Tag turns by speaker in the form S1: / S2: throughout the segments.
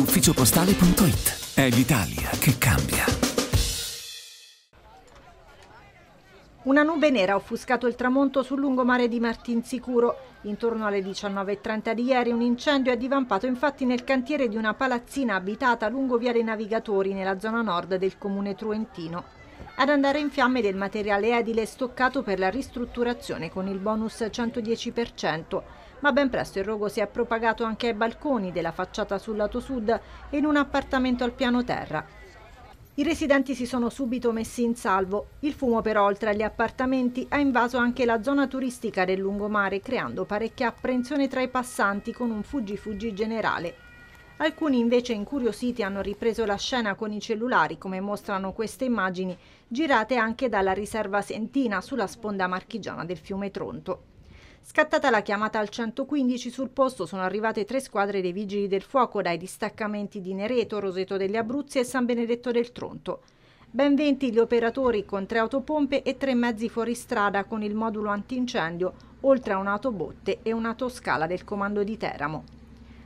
S1: ufficiopostale.it. È l'Italia che cambia. Una nube nera ha offuscato il tramonto sul lungomare di Martinsicuro. Intorno alle 19.30 di ieri un incendio è divampato infatti nel cantiere di una palazzina abitata lungo via dei Navigatori nella zona nord del comune truentino. Ad andare in fiamme del materiale edile stoccato per la ristrutturazione con il bonus 110% ma ben presto il rogo si è propagato anche ai balconi della facciata sul lato sud e in un appartamento al piano terra. I residenti si sono subito messi in salvo, il fumo però oltre agli appartamenti ha invaso anche la zona turistica del lungomare creando parecchia apprensione tra i passanti con un fuggi fuggi generale. Alcuni invece incuriositi hanno ripreso la scena con i cellulari, come mostrano queste immagini, girate anche dalla riserva Sentina sulla sponda marchigiana del fiume Tronto. Scattata la chiamata al 115 sul posto sono arrivate tre squadre dei vigili del fuoco dai distaccamenti di Nereto, Roseto degli Abruzzi e San Benedetto del Tronto. Ben 20 gli operatori con tre autopompe e tre mezzi fuoristrada con il modulo antincendio, oltre a un'autobotte e un'autoscala del comando di Teramo.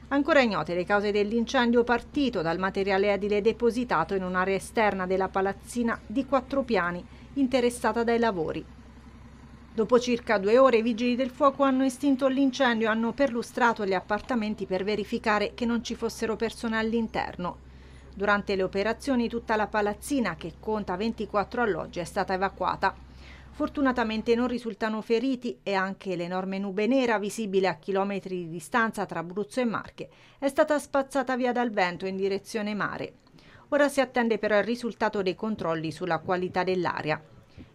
S1: Ancora ignote le cause dell'incendio partito dal materiale edile depositato in un'area esterna della palazzina di quattro piani, interessata dai lavori. Dopo circa due ore i vigili del fuoco hanno estinto l'incendio e hanno perlustrato gli appartamenti per verificare che non ci fossero persone all'interno. Durante le operazioni tutta la palazzina, che conta 24 alloggi, è stata evacuata. Fortunatamente non risultano feriti e anche l'enorme nube nera visibile a chilometri di distanza tra Abruzzo e Marche è stata spazzata via dal vento in direzione mare. Ora si attende però il risultato dei controlli sulla qualità dell'aria.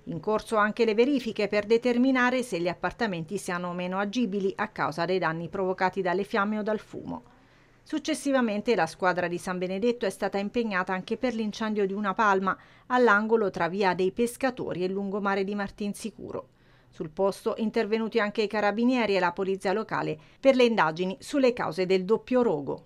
S1: In corso anche le verifiche per determinare se gli appartamenti siano meno agibili a causa dei danni provocati dalle fiamme o dal fumo. Successivamente la squadra di San Benedetto è stata impegnata anche per l'incendio di una palma all'angolo tra via dei pescatori e lungomare di Martinsicuro. Sul posto intervenuti anche i carabinieri e la polizia locale per le indagini sulle cause del doppio rogo.